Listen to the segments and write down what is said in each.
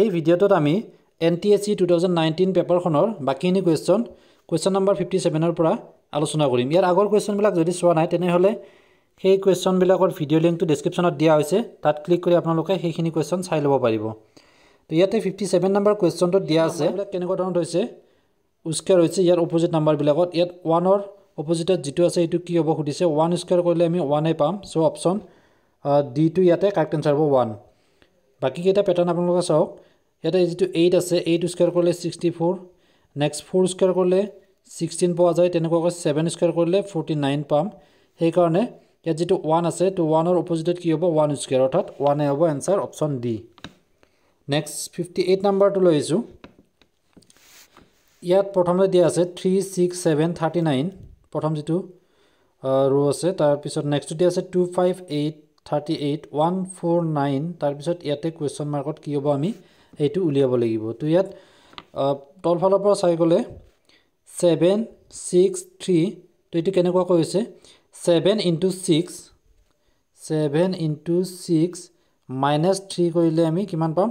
এই ভিডিঅ'টোত আমি N T S C two thousand nineteen পেপাৰখনৰ বাকীখিনি কুৱেশ্যন কুৱেশ্যন নম্বৰ ফিফটি ছেভেনৰ পৰা আলোচনা কৰিম ইয়াৰ আগৰ কুৱেশ্যনবিলাক যদি চোৱা নাই তেনেহ'লে সেই কুৱেশ্যনবিলাকৰ ভিডিঅ' লিংকটো ডেছক্ৰিপশ্যনত দিয়া হৈছে তাত ক্লিক কৰি আপোনালোকে সেইখিনি কুৱেশ্যন চাই ল'ব পাৰিব তো ইয়াতে ফিফটি ছেভেন নম্বৰ কুৱেশ্যনটোত দিয়া আছে এইবিলাক কেনেকুৱা ধৰণৰ হৈছে স্কুৱেৰ হৈছে ইয়াৰ অপজিট নাম্বাৰবিলাকত ইয়াত ওৱানৰ অপজিটত যিটো আছে এইটো কি হ'ব সুধিছে ওৱান স্কুৱেৰ কৰিলে আমি ওৱানেই পাম চ' অপশ্যন ডিটো ইয়াতে কাৰেক্ট এনচাৰ হ'ব ওৱান বাকীকেইটা পেটাৰ্ণ আপোনালোকে চাওক ইয়াতে যিটো এইট আছে এইট স্কুৱাৰ কৰিলে sixty four next four square কৰিলে ছিক্সটিন পোৱা যায় তেনেকুৱাকৈ ছেভেন স্কুৱাৰ কৰিলে ফৰ্টি নাইন পাম সেইকাৰণে ইয়াত যিটো ওৱান আছে তো ওৱানৰ অপজিটত কি হ'ব ওৱান স্কুৱেৰ অৰ্থাৎ ওৱানে হ'ব answer option D next fifty eight নাম্বাৰটো লৈ আহিছোঁ ইয়াত প্ৰথমতে দিয়া আছে three six seven thirty nine প্ৰথম যিটো ৰ' আছে তাৰপিছত নেক্সটটো দিয়া আছে two five eight thirty eight one four nine তাৰপিছত ইয়াতে কুৱেশ্যন মাৰ্কত কি হ'ব আমি এইটো উলিয়াব লাগিব তো ইয়াত তলফালৰ পৰা চাই গ'লে ছেভেন ছিক্স থ্ৰী তো এইটো কেনেকুৱাকৈ হৈছে seven into six seven into six minus three কৰিলে আমি কিমান পাম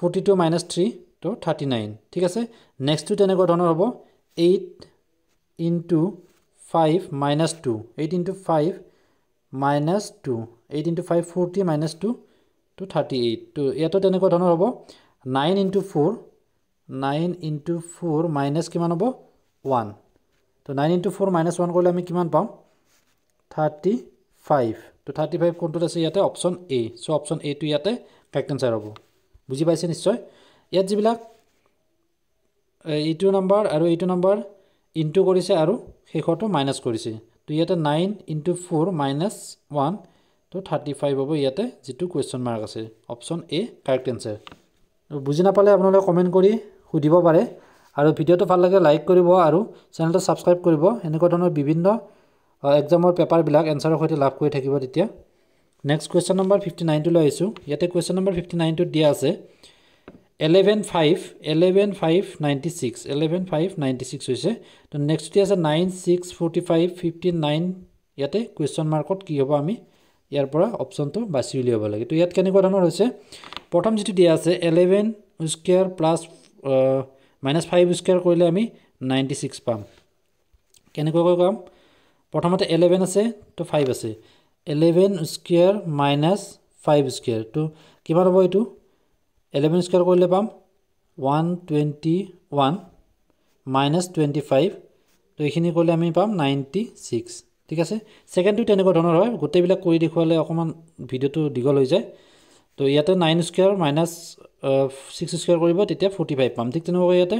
ফৰ্টি টু মাইনাছ থ্ৰী তো থাৰ্টি নাইন ঠিক আছে নেক্সটটো তেনেকুৱা ধৰণৰ হ'ব eight into five minus two eight into five minus two eight into five forty minus two two thirty eight two ইয়াতো তেনেকুৱা ধৰণৰ হ'ব nine into four nine into four minus কিমান হ'ব ওৱান ত' nine into four minus one কৰিলে আমি কিমান পাওঁ থাৰ্টি ফাইভ ত' থাৰ্টি ফাইভ কোনটোত আছে ইয়াতে অপশ্যন এ চ' অপশ্যন এইটো ইয়াতে কাৰেক্ট এনচাৰ হ'ব বুজি পাইছে নিশ্চয় ইয়াত যিবিলাক এইটো নাম্বাৰ আৰু এইটো নাম্বাৰ ইনটু কৰিছে আৰু শেষৰটো মাইনাছ কৰিছে ত' ইয়াতে nine into four minus one তো থাৰ্টি ফাইভ হ'ব ইয়াতে যিটো কুৱেশ্যন মাৰ্ক আছে অপশ্যন এ কাৰেক্ট এনচাৰ বুজি নাপালে আপোনালোকে কমেণ্ট কৰি সুধিব পাৰে আৰু ভিডিঅ'টো ভাল লাগে লাইক কৰিব আৰু চেনেলটো ছাবস্ক্ৰাইব কৰিব এনেকুৱা ধৰণৰ বিভিন্ন এক্সামৰ পেপাৰবিলাক এনচাৰৰ সৈতে লাভ কৰি থাকিব তেতিয়া নেক্সট কুৱেশ্যন নম্বৰ ফিফটি নাইনটোলৈ আহিছোঁ ইয়াতে কুৱেশ্যন নম্বৰ ফিফটি নাইনটোত দিয়া আছে eleven five eleven five ninety six eleven five ninety six হৈছে তো নেক্সট দিয়া আছে nine six forty five fifty nine ইয়াতে কুৱেশ্যন মাৰ্কত কি হ'ব আমি ইয়াৰ পৰা অপশ্যনটো বাছি উলিয়াব লাগে তো ইয়াত কেনেকুৱা ধৰণৰ হৈছে প্ৰথম যিটো দিয়া আছে eleven square plus minus five square কৰিলে আমি নাইণ্টি ছিক্স পাম কেনেকুৱাকৈ ক'ম প্ৰথমতে এলেভেন আছে তো ফাইভ আছে eleven square minus five square তো কিমান হ'ব এইটো এলেভেন স্কুৱেৰ কৰিলে পাম one twenty one minus twenty five তো এইখিনি কৰিলে আমি পাম নাইণ্টি ছিক্স ঠিক আছে ছেকেণ্ডটো তেনেকুৱা ধৰণৰ হয় গোটেইবিলাক কৰি দেখুৱালে অকণমান ভিডিঅ'টো দীঘল হৈ যায় তো ইয়াতে nine square minus six square কৰিব তেতিয়া ফৰ্টি ফাইভ পাম ঠিক তেনেকুৱাকৈ ইয়াতে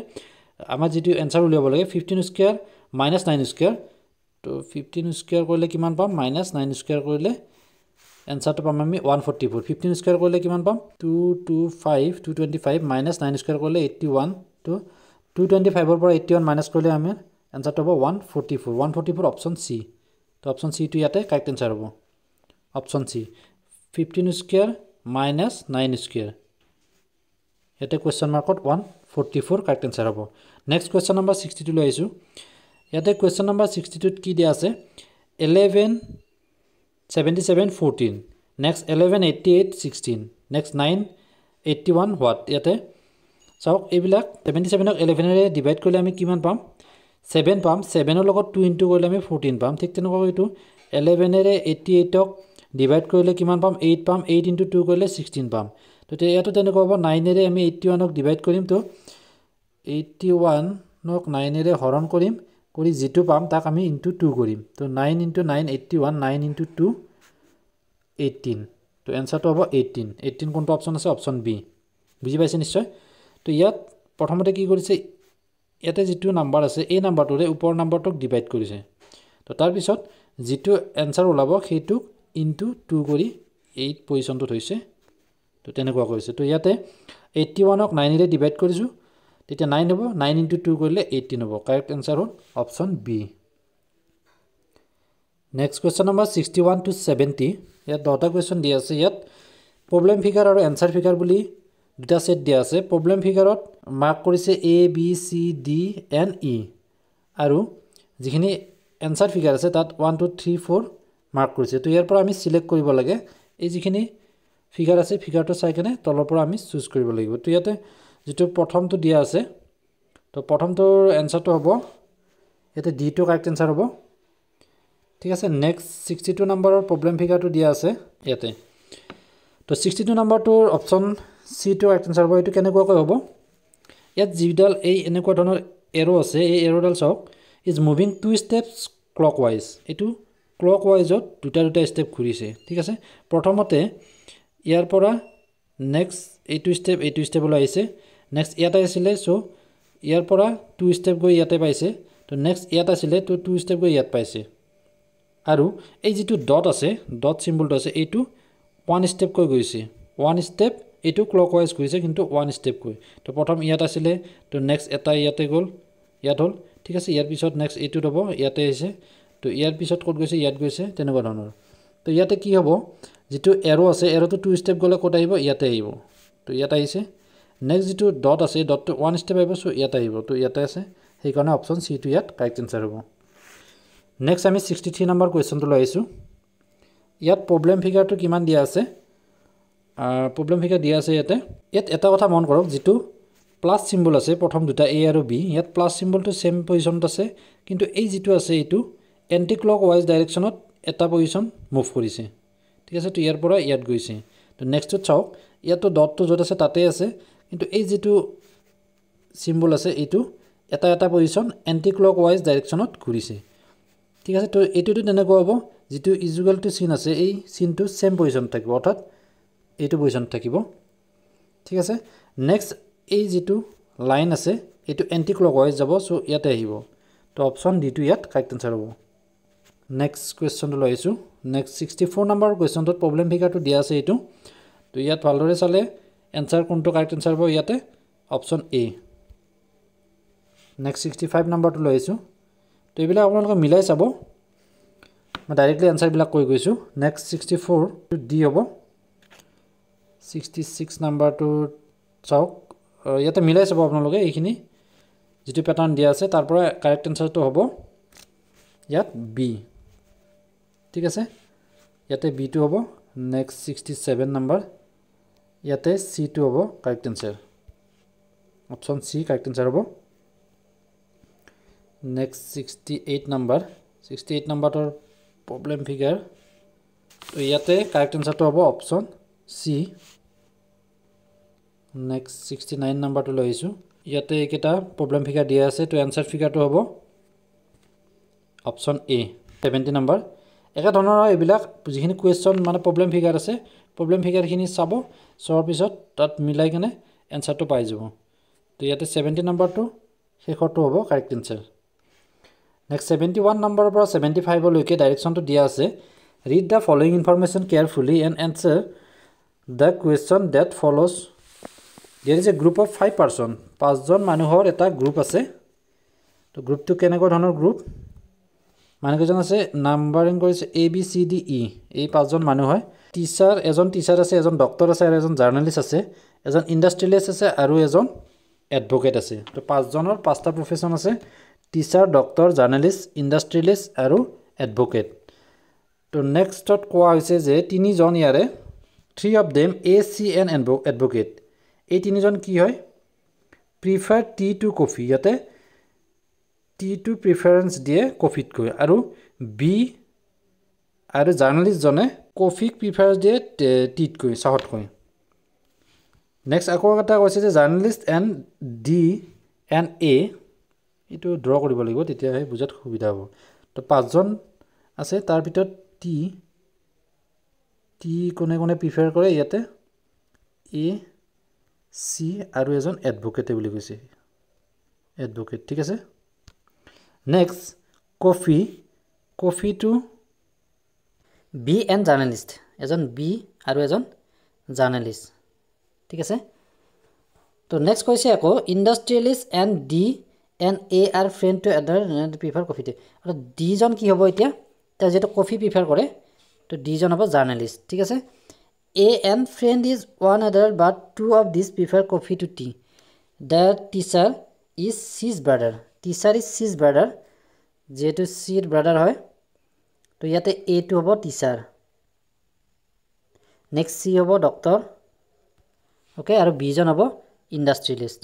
আমাৰ যিটো এনচাৰ উলিয়াব লাগে fifteen square minus nine square তো ফিফটিন স্কুৱেৰ কৰিলে কিমান পাম মাইনাছ নাইন স্কুৱেৰ কৰিলে এনচাৰটো পাম আমি one forty four fifteen square কৰিলে কিমান পাম two two five two twenty five minus nine square কৰিলে eighty one two two twenty ফাইভৰ পৰা এইটটি ওৱান মাইনাছ কৰিলে আমি এনচাৰটো হ'ব one forty four one forty four option C তো অপশ্যন চিটো ইয়াতে কাৰেক্ট এনচাৰ হ'ব option C fifteen square minus nine square ইয়াতে কুৱেশ্যন মাৰ্কত one forty four correct answer হ'ব next question number sixty two লৈ আহিছোঁ ইয়াতে কুৱেশ্যন নম্বৰ ছিক্সটি টুত কি দিয়া আছে eleven seventy seven fourteen next eleven eighty eight sixteen next nine eighty one what ইয়াতে চাওক এইবিলাক ছেভেণ্টি ছেভেনক এলেভেনেৰে ডিভাইড কৰিলে আমি কিমান পাম ছেভেন পাম ছেভেনৰ লগত টু ইনটু কৰিলে আমি ফৰ্টিন পাম ঠিক তেনেকুৱা এইটো এলেভেনেৰে এইটি এইটক ডিভাইড কৰিলে কিমান পাম এইট পাম এইট ইনটু টু কৰিলে ছিক্সটিন পাম তেতিয়া ইয়াতো তেনেকুৱা হ'ব নাইনেৰে আমি এইটটি ওৱানক ডিভাইড কৰিম তো এইটটি ওৱানক নাইনেৰে হৰণ কৰিম কৰি যিটো পাম তাক আমি ইনটু টু কৰিম তো nine into nine eighty one nine into two eighteen তো এনচাৰটো হ'ব এইটিন এইটিন কোনটো অপশ্যন আছে অপশ্যন বি বুজি পাইছে নিশ্চয় তো ইয়াত প্ৰথমতে কি কৰিছে ইয়াতে যিটো নাম্বাৰ আছে এই নাম্বাৰটোৰে ওপৰ নাম্বাৰটোক ডিভাইড কৰিছে তো তাৰপিছত যিটো এনচাৰ ওলাব সেইটোক ইনটু টু কৰি এইট পজিশ্যনটো থৈছে তো তেনেকুৱা কৰিছে তো ইয়াতে এইট্টি ওৱানক নাইনেৰে ডিভাইড কৰিছোঁ তেতিয়া নাইন হ'ব নাইন ইনটু টু কৰিলে এইটিন হ'ব কাৰেক্ট এনচাৰ হ'ল option B next question number sixty one to seventy ইয়াত দহটা কুৱেশ্যন দি আছে ইয়াত প্ৰব্লেম ফিগাৰ আৰু এনচাৰ ফিগাৰ বুলি দুটা ছেট দিয়া আছে প্ৰব্লেম ফিগাৰত মাৰ্ক কৰিছে A B C D and E আৰু যিখিনি এনচাৰ ফিগাৰ আছে তাত one two three four mark কৰিছে তো ইয়াৰ পৰা আমি ছিলেক্ট কৰিব লাগে এই যিখিনি ফিগাৰ আছে ফিগাৰটো চাই কেনে তলৰ পৰা আমি চুজ কৰিব লাগিব তো ইয়াতে যিটো প্ৰথমটো দিয়া আছে তো প্ৰথমটোৰ এনচাৰটো হ'ব ইয়াতে ডিটো কাৰেক্ট এনচাৰ হ'ব ঠিক আছে নেক্সট ছিক্সটি টু নম্বৰৰ প্ৰব্লেম ফিগাৰটো দিয়া আছে ইয়াতে তো ছিক্সটি টু নম্বৰটোৰ option C two right answer হ'ব এইটো কেনেকুৱাকৈ হ'ব ইয়াত যিডাল এই এনেকুৱা ধৰণৰ এৰ' আছে এই এৰ'ডাল চাওক is moving two steps clockwise এইটো ক্লক ৱাইজত দুটা দুটা ষ্টেপ ঘূৰিছে ঠিক আছে প্ৰথমতে ইয়াৰ পৰা নেক্সট এইটো ষ্টেপ এইটো ষ্টেপলৈ আহিছে নেক্সট ইয়াতে আছিলে চ' ইয়াৰ পৰা টু ষ্টেপ গৈ ইয়াতে পাইছে তো নেক্সট ইয়াত আছিলে তো টু ষ্টেপ গৈ ইয়াত পাইছে আৰু এই যিটো ডট আছে ডট চিম্বলটো আছে এইটো ওৱান ষ্টেপকৈ গৈছে ওৱান ষ্টেপ এইটো ক্লক ৱাইজ কৰিছে কিন্তু ওৱান ষ্টেপ কৰি তো প্ৰথম ইয়াত আছিলে তো নেক্সট এটা ইয়াতে গ'ল ইয়াত হ'ল ঠিক আছে ইয়াৰ পিছত নেক্সট এইটোত হ'ব ইয়াতে আহিছে তো ইয়াৰ পিছত ক'ত গৈছে ইয়াত গৈছে তেনেকুৱা ধৰণৰ তো ইয়াতে কি হ'ব যিটো এৰ' আছে এৰ'টো টু ষ্টেপ গ'লে ক'ত আহিব ইয়াতে আহিব তো ইয়াত আহিছে নেক্সট যিটো ডট আছে ডটটো ওৱান ষ্টেপ আহিব চ' ইয়াত আহিব তো ইয়াতে আছে সেইকাৰণে অপশ্যন চিটো ইয়াত কাৰেক্ট এনচাৰ হ'ব নেক্সট আমি ছিক্সটি থ্ৰী নম্বৰ কুৱেশ্যনটো লৈ আহিছোঁ ইয়াত প্ৰব্লেম ফিগাৰটো কিমান দিয়া আছে প্ৰব্লেম ফিগাৰ দিয়া আছে ইয়াতে ইয়াত এটা কথা মন কৰক যিটো প্লাছ চিম্বল আছে প্ৰথম দুটা এ আৰু বি ইয়াত প্লাছ চিম্বলটো ছেম পজিশ্যনত আছে কিন্তু এই যিটো আছে এইটো এণ্টি ক্লক ৱাইজ ডাইৰেকশ্যনত এটা পজিশ্যন মুভ কৰিছে ঠিক আছে তো ইয়াৰ পৰা ইয়াত গৈছে তো নেক্সটটোত চাওক ইয়াততো ডটটো য'ত আছে তাতে আছে কিন্তু এই যিটো চিম্বল আছে এইটো এটা এটা পজিশ্যন এণ্টি ক্লক ৱাইজ ডাইৰেকশ্যনত ঘূৰিছে ঠিক আছে তো এইটোতো তেনেকুৱা হ'ব যিটো ইজুৱেলটো চিন আছে এই চিনটো ছেম পজিশ্যনত থাকিব অৰ্থাৎ এইটো পজিশ্যনত থাকিব ঠিক আছে নেক্সট এই যিটো লাইন আছে এইটো এণ্টি ক্লক ৱাইজ যাব চ' ইয়াতে আহিব তো অপশ্যন ডিটো ইয়াত কাৰেক্ট এনচাৰ হ'ব নেক্সট কুৱেশ্যনটো লৈ আহিছোঁ নেক্সট ছিক্সটি ফ'ৰ নাম্বাৰ কুৱেশ্যনটোত প্ৰব্লেম ফিগাৰটো দিয়া আছে এইটো তো ইয়াত ভালদৰে চালে এনচাৰ কোনটো কাৰেক্ট এনচাৰ হ'ব ইয়াতে option A next sixty five নাম্বাৰটো লৈ আহিছোঁ তো এইবিলাক আপোনালোকে মিলাই চাব মই ডাইৰেক্টলি এনচাৰবিলাক কৈ গৈছোঁ নেক্সট ছিক্সটি ফ'ৰটো ডি হ'ব ছিক্সটি ছিক্স নাম্বাৰটোত চাওক ইয়াতে মিলাই চাব আপোনালোকে এইখিনি যিটো পেটাৰ্ণ দিয়া আছে তাৰ পৰা কাৰেক্ট এনচাৰটো হ'ব ইয়াত বি ঠিক আছে ইয়াতে বিটো হ'ব নেক্সট ছিক্সটি ছেভেন নাম্বাৰ ইয়াতে চিটো হ'ব correct answer option C correct answer হ'ব next sixty eight number sixty eight নাম্বাৰটোৰ প্ৰব্লেম ফিগাৰ ত' ইয়াতে কাৰেক্ট এনচাৰটো হ'ব option C next sixty nine নাম্বাৰটো লৈ আহিছোঁ ইয়াতে এইকেইটা প্ৰব্লেম ফিগাৰ দিয়া আছে তো এনচাৰ ফিগাৰটো হ'ব অপশ্যন এ ছেভেণ্টি নাম্বাৰ একেধৰণৰ এইবিলাক যিখিনি কুৱেশ্যন মানে প্ৰব্লেম ফিগাৰ আছে প্ৰব্লেম ফিগাৰখিনি চাব চোৱাৰ পিছত তাত মিলাই কেনে এনচাৰটো পাই যাব তো ইয়াতে ছেভেণ্টি নাম্বাৰটো শেষৰটো হ'ব correct answer next seventy one নম্বৰৰ পৰা ছেভেণ্টি ফাইভলৈকে ডাইৰেকশ্যনটো দিয়া আছে read the following information carefully and answer the question that follows দিয়া দিছে গ্ৰুপ অফ ফাইভ পাৰ্চন পাঁচজন মানুহৰ এটা গ্ৰুপ আছে তো গ্ৰুপটো কেনেকুৱা ধৰণৰ গ্ৰুপ মানুহকেইজন আছে নাম্বাৰিং কৰিছে A B C D E এই পাঁচজন মানুহ হয় টিচাৰ এজন টিচাৰ আছে এজন ডক্টৰ আছে আৰু এজন জাৰ্নেলিষ্ট আছে এজন ইণ্ডাষ্ট্ৰিয়েলিষ্ট আছে আৰু এজন এডভকেট আছে তো পাঁচজনৰ পাঁচটা প্ৰফেশ্যন আছে টিচাৰ ডক্টৰ জাৰ্নেলিষ্ট ইণ্ডাষ্ট্ৰিয়েলিষ্ট আৰু এডভকেট তো নেক্সটত কোৱা হৈছে যে তিনিজন ইয়াৰে three of them A C and advocate এই তিনিজন কি হয় প্ৰিফাৰ টি টু কফি ইয়াতে টি টু প্ৰিফাৰেঞ্চ দিয়ে কফিতকৈ আৰু বি আৰু জাৰ্ণেলিষ্টজনে কফিক প্ৰিফাৰেঞ্চ দিয়ে টিতকৈ চাহতকৈ নেক্সট আকৌ এটা কৈছে যে journalist and D and A এইটো ড্ৰ কৰিব লাগিব তেতিয়াহে বুজাত সুবিধা হ'ব তো পাঁচজন আছে তাৰ ভিতৰত টি টি কোনে কোনে প্ৰিফাৰ কৰে ইয়াতে এ চি আৰু এজন এডভোকেটে বুলি কৈছে এডভোকেট ঠিক আছে নেক্সট কফি কফিটো বি এণ্ড জাৰ্ণেলিষ্ট এজন বি আৰু এজন জাৰ্ণেলিষ্ট ঠিক আছে তো নেক্সট কৈছে আকৌ industrialist and D and A are friend to other prefer কফিটো আৰু ডিজন কি হ'ব এতিয়া তেওঁ যিহেতু কফি প্ৰিফাৰ কৰে তো দিজন হ'ব জাৰ্নেলিষ্ট ঠিক আছে A and friend is one other but two of this prefer coffee to tea that teacher is C's brother teacher is C's brother যিহেতু চিৰ ব্ৰাদাৰ হয় তো ইয়াতে এইটো হ'ব টিচাৰ নেক্সট চি হ'ব ডক্টৰ অ'কে আৰু বিজন হ'ব ইণ্ডাষ্ট্ৰিয়েলিষ্ট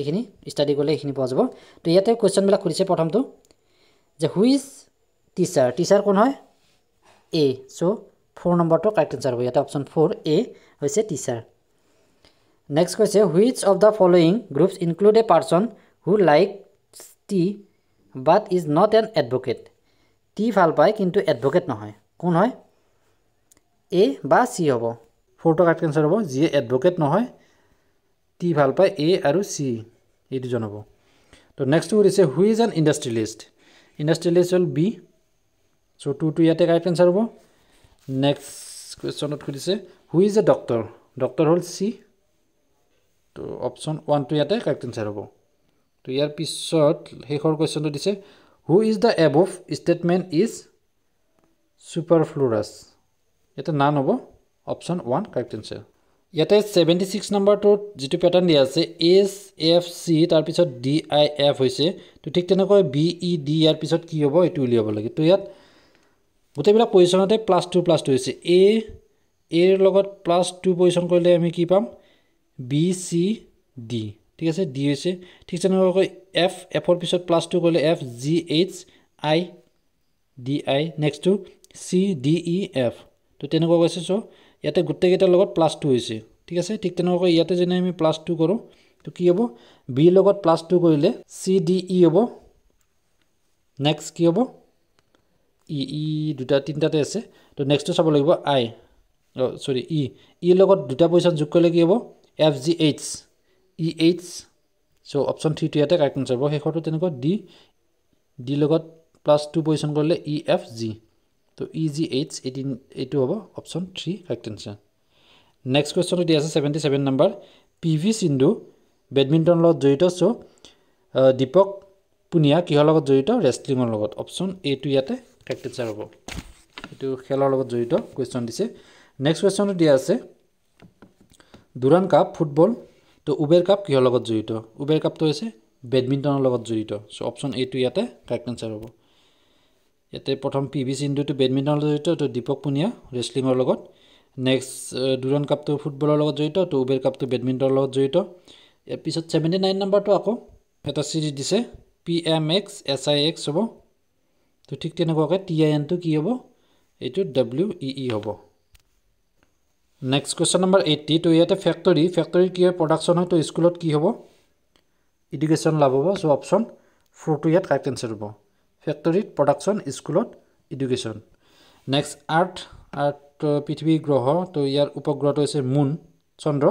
এইখিনি ষ্টাডি কৰিলে এইখিনি পোৱা যাব তো ইয়াতে কুৱেশ্যনবিলাক সুধিছে প্ৰথমটো যে হুইজ টিচাৰ টিচাৰ কোন হয় এ চ' ফ'ৰ নম্বৰটো কাৰেক্ট এঞ্চাৰ হ'ব ইয়াতে অপশ্যন ফ'ৰ এ হৈছে টিচাৰ নেক্সট কৈছে which of the following groups include a person who like tea but is not an advocate tea ভাল পায় কিন্তু এডভকেট নহয় কোন হয় এ বা চি হ'ব ফ'ৰটো কাৰেক্ট এঞ্চাৰ হ'ব যিয়ে এডভকেট নহয় টি ভাল পায় এ আৰু চি এই দুজন হ'ব তো নেক্সটটো কৰিছে হুইজ এন ইণ্ডাষ্ট্ৰিয়েলিষ্ট ইণ্ডাষ্ট্ৰিয়েলিষ্ট হ'ল বি চ' টুটো ইয়াতে কাৰেক্ট এনচাৰ হ'ব নেক্সট কুৱেশ্যনত সুধিছে who is a doctor doctor হ'ল চি ত' অপশ্যন ওৱানটো ইয়াতে কাৰেক্ট এনচাৰ হ'ব ত' ইয়াৰ পিছত শেষৰ কুৱেশ্যনটো দিছে who is the above statement is superfluous ইয়াতে নান হ'ব অপশ্যন ওৱান কাৰেক্ট এনচাৰ ইয়াতে ছেভেণ্টি ছিক্স নম্বৰটোত যিটো পেটাৰ্ণ দিয়া আছে এছ এফ চি তাৰপিছত ডি আই এফ হৈছে ত' ঠিক তেনেকৈ বি ই ডি ইয়াৰ পিছত কি হ'ব এইটো উলিয়াব লাগে ত' ইয়াত গোটেইবিলাক পজিশ্যনতে প্লাছ টু প্লাছ টু হৈছে এ এৰ লগত প্লাছ টু পজিশ্যন কৰিলে আমি কি পাম বি চি ডি ঠিক আছে ডি হৈছে ঠিক তেনেকুৱাকৈ এফ এফৰ পিছত প্লাছ টু কৰিলে F G H I D I next two C D E F ত' তেনেকুৱা কৈছে চ' ইয়াতে গোটেইকেইটাৰ লগত প্লাছ টু হৈছে ঠিক আছে ঠিক তেনেকুৱাকৈ ইয়াতে যেনে আমি প্লাছ টু কৰোঁ ত' কি হ'ব বিৰ লগত প্লাছ টু কৰিলে চি ডি ই হ'ব নেক্সট কি হ'ব ই ই দুটা তিনিটাতে আছে তো নেক্সটটো চাব লাগিব আই চৰি ই ই লগত দুটা পজিশ্যন যোগ কৰিলে কি হ'ব F G H E H so' option থ্ৰীটো ইয়াতে কাৰেক্ট আনচাৰ হ'ব শেষৰটো তেনেকুৱা ডি ডি লগত প্লাছ টু পজিশ্যন কৰিলে ই এফ জি তো ই জি এইচ এই তিন এইটো হ'ব option three correct answer next কুৱেশ্যনটো দিয়া আছে seventy seven number P V Sindhu বেডমিণ্টনৰ লগত জড়িত চ' দীপক পুনিয়া কিহৰ লগত জড়িত ৰেষ্টলিঙৰ লগত অপশ্যন টো ইয়াতে ফেক্ট এনচাৰ হ'ব এইটো খেলৰ লগত জড়িত কুৱেশ্যন দিছে নেক্সট কুৱেশ্যনটো দিয়া আছে দুৰাণ কাপ ফুটবল তো উবেৰ কাপ কিহৰ লগত জড়িত উবেৰ কাপটো হৈছে বেডমিণ্টনৰ লগত জড়িত চ' অপশ্যন এইটো ইয়াতে কাৰেক্ট এনচাৰ হ'ব ইয়াতে প্ৰথম পি ভি সিন্ধুটো বেডমিণ্টনৰ লগত জড়িত তো দীপক পুনিয়া ৰেচলিঙৰ লগত নেক্সট দুৰাণ কাপটো ফুটবলৰ লগত জড়িত তো উবেৰ কাপটো বেডমিণ্টনৰ লগত জড়িত ইয়াৰ পিছত ছেভেণ্টি নাইন নম্বৰটো আকৌ এটা চিৰিজ দিছে P M X S I X হ'ব তো ঠিক তেনেকুৱাকৈ টি আই এনটো কি হ'ব এইটো ডাব্লিউ ই ই হ'ব নেক্সট কুৱেশ্যন নম্বৰ এইটি তো ইয়াতে ফেক্টৰী ফেক্টৰীৰ কি হয় প্ৰডাকশ্যন হয় তো স্কুলত কি হ'ব ইডুকেশ্যন লাভ হ'ব চ' অপশ্যন ফ'ৰটো ইয়াত কাৰেক্ট এনচাৰ হ'ব ফেক্টৰীত প্ৰডাকশ্যন স্কুলত ইডুকেশ্যন নেক্সট আৰ্থ আৰ্থ পৃথিৱী গ্ৰহ তো ইয়াৰ উপগ্ৰহটো হৈছে মুন চন্দ্ৰ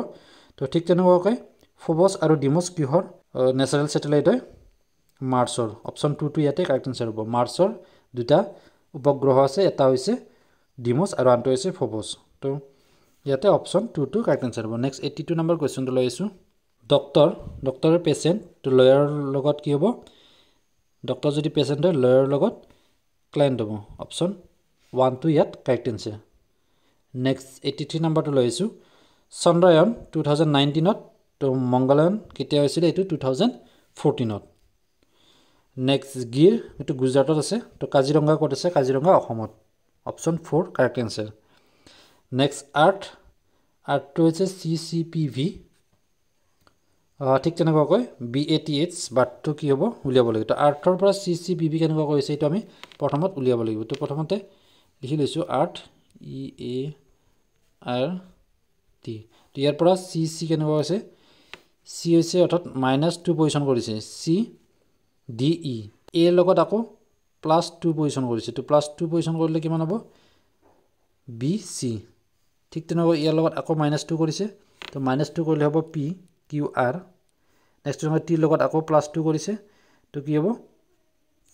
তো ঠিক তেনেকুৱাকৈ ফ'বছ আৰু ডিমছ কিহৰ নেচাৰেল ছেটেলাইট হয় মাৰ্চৰ অপশ্যন টুটো ইয়াতে কাৰেক্ট এনচাৰ হ'ব মাৰ্চৰ দুটা উপগ্ৰহ আছে এটা হৈছে ডিমছ আৰু আনটো হৈছে ফ'বছ তো ইয়াতে অপশ্যন টুটো কাৰেক্ট এনচাৰ হ'ব নেক্সট এইটি টু নম্বৰ কুৱেশ্যনটো লৈ আহিছোঁ ডক্তৰ ডক্তৰৰ পেচেণ্ট তো লয়াৰৰ লগত কি হ'ব ডক্তৰ যদি পেচেণ্ট হয় লয়াৰৰ লগত ক্লায়েণ্ট হ'ব অপশ্যন ওৱানটো ইয়াত correct answer next eighty three number লৈ আহিছোঁ চন্দ্ৰয়ন টু থাউজেণ্ড নাইনটিনত তো মংগলায়ন কেতিয়া হৈছিলে এইটো টু থাউজেণ্ড ফ'ৰ্টিনত নেক্সট গিৰ এইটো গুজৰাটত আছে তো কাজিৰঙা ক'ত আছে কাজিৰঙা অসমত option four correct answer next earth আৰ্থটো হৈছে চি চি পি ভি ঠিক তেনেকুৱাকৈ বি এ টি এইচ বাৰ্থটো কি হ'ব উলিয়াব লাগিব তো আৰ্থৰ পৰা চি চি পি ভি কেনেকুৱা কৰিছে এইটো আমি প্ৰথমত উলিয়াব লাগিব তো প্ৰথমতে লিখি লৈছোঁ earth E e A R T তো ইয়াৰ পৰা চি চি কেনেকুৱা হৈছে চি হৈছে অৰ্থাৎ মাইনাছ টু পজিশ্যন কৰিছে চি ডি ই এৰ লগত আকৌ প্লাছ টু পজিশ্যন কৰিছে তো প্লাছ টু পজিশ্যন কৰিলে কিমান হ'ব বি চি ঠিক তেনেকৈ ইয়াৰ লগত আকৌ মাইনাছ টু কৰিছে তো মাইনাছ টু কৰিলে হ'ব পি কিউ আৰ নেক্সট তেনেকৈ টিৰ লগত আকৌ প্লাছ টু কৰিছে তো কি হ'ব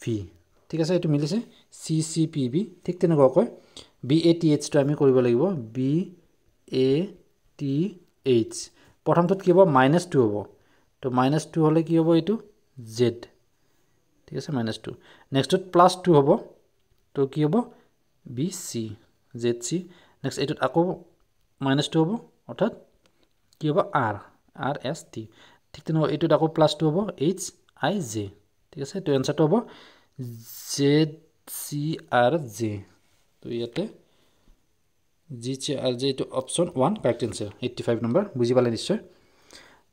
ভি ঠিক আছে এইটো মিলিছে চি চি পি বি ঠিক তেনেকুৱাকৈ বি এ টি এইচটো আমি কৰিব লাগিব বি এ টি এইচ প্ৰথমটোত কি হ'ব মাইনাছ টু হ'ব তো মাইনাছ টু হ'লে কি হ'ব এইটো জেড ঠিক আছে মাইনাচ টু নেক্সটত প্লাছ টু হ'ব তো কি হ'ব B C Z C next এইটোত আকৌ মাইনাচ টু হ'ব অৰ্থাৎ কি হ'ব আৰ আৰ এছ টি ঠিক তেনেকুৱা এইটোত আকৌ প্লাছ টু হ'ব এইচ আই জে ঠিক আছে তো এনচাৰটো হ'ব জেড চি আৰ জে তো ইয়াতে জি চি আৰ জে এইটো option one correct answer eighty five number বুজি পালে নিশ্চয়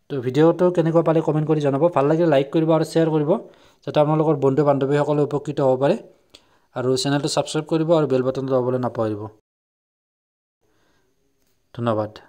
তো ভিডিঅ'টো কেনেকুৱা পালে কমেণ্ট কৰি জনাব ভাল লাগিলে লাইক কৰিব আৰু শ্বেয়াৰ কৰিব যাতে আপোনালোকৰ বন্ধু বান্ধৱীসকলে উপকৃত হ'ব পাৰে আৰু চেনেলটো ছাবস্ক্ৰাইব কৰিব আৰু বেল বাটনটো দবলৈ নাপাহৰিব ধন্যবাদ